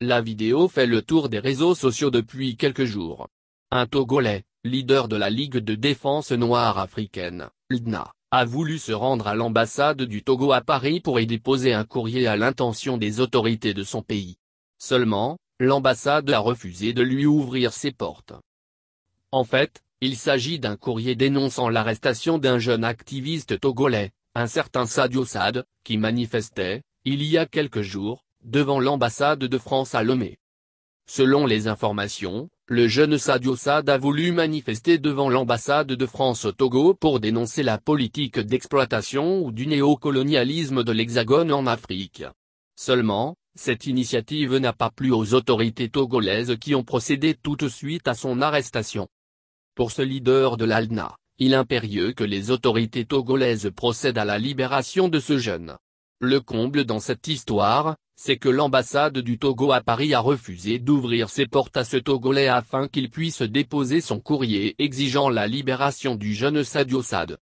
La vidéo fait le tour des réseaux sociaux depuis quelques jours. Un Togolais, leader de la Ligue de défense noire africaine, LDNA, a voulu se rendre à l'ambassade du Togo à Paris pour y déposer un courrier à l'intention des autorités de son pays. Seulement, l'ambassade a refusé de lui ouvrir ses portes. En fait, il s'agit d'un courrier dénonçant l'arrestation d'un jeune activiste togolais, un certain Sadio Sad, qui manifestait, il y a quelques jours, devant l'ambassade de France à Lomé. Selon les informations, le jeune Sadio Sad a voulu manifester devant l'ambassade de France au Togo pour dénoncer la politique d'exploitation ou du néocolonialisme de l'Hexagone en Afrique. Seulement, cette initiative n'a pas plu aux autorités togolaises qui ont procédé tout de suite à son arrestation. Pour ce leader de l'ALNA, il impérieux que les autorités togolaises procèdent à la libération de ce jeune. Le comble dans cette histoire, c'est que l'ambassade du Togo à Paris a refusé d'ouvrir ses portes à ce Togolais afin qu'il puisse déposer son courrier exigeant la libération du jeune Sadio Sad.